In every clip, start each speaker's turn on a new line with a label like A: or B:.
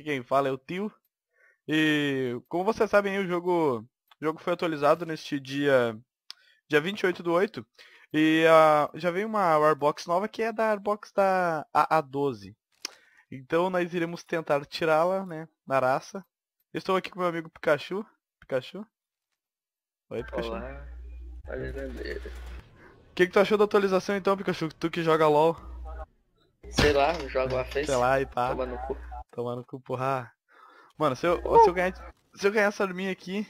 A: Aqui quem fala é o Tio. E como vocês sabem, o jogo, o jogo foi atualizado neste dia, dia 28 do 8. E uh, já veio uma Warbox nova que é da Warbox da AA12. Então nós iremos tentar tirá-la, né, na raça. estou aqui com meu amigo Pikachu. Pikachu? Oi, Pikachu. Olá, O que, que tu achou da atualização então, Pikachu? Tu que joga LOL. Sei lá, joga a face. Sei lá e pá. Toma no cu tomar no cu, porra. Ah, mano, se eu, se eu ganhar, se eu ganhar essa arminha aqui...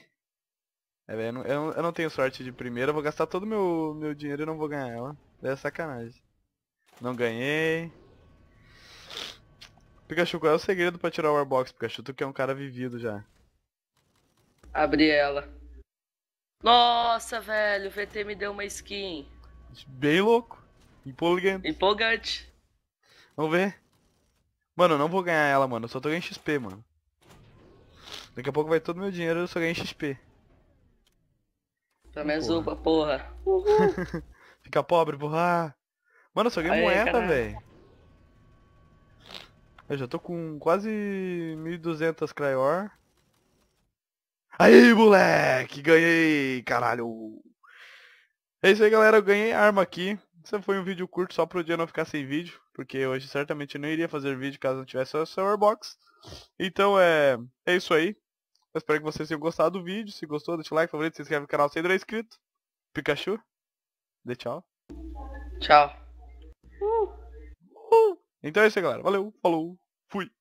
A: É, eu, não, eu, não, eu não tenho sorte de primeira, eu vou gastar todo meu meu dinheiro e não vou ganhar ela. É sacanagem. Não ganhei. Pikachu, qual é o segredo pra tirar o Warbox, Pikachu? Tu que é um cara vivido já. Abri ela. Nossa, velho, o VT me deu uma skin. Bem louco. Empolgante. Empolgante. Vamos ver. Mano, eu não vou ganhar ela, mano. Eu só tô ganhando XP, mano. Daqui a pouco vai todo meu dinheiro, eu só ganho XP. Pelo menos upa, porra. Fica pobre, porra. Mano, eu só ganhei moeda, velho. Eu já tô com quase 1.200 Cryor. Aí, moleque! Ganhei! Caralho! É isso aí, galera. Eu ganhei arma aqui. Esse foi um vídeo curto só pro dia não ficar sem vídeo, porque hoje certamente não iria fazer vídeo caso não tivesse a Summer Box. Então é, é isso aí. Eu espero que vocês tenham gostado do vídeo. Se gostou, deixa o like, favorito, se inscreve no canal se ainda não é inscrito. Pikachu, dê tchau. Tchau. Uh. Então é isso aí, galera. Valeu, falou, fui.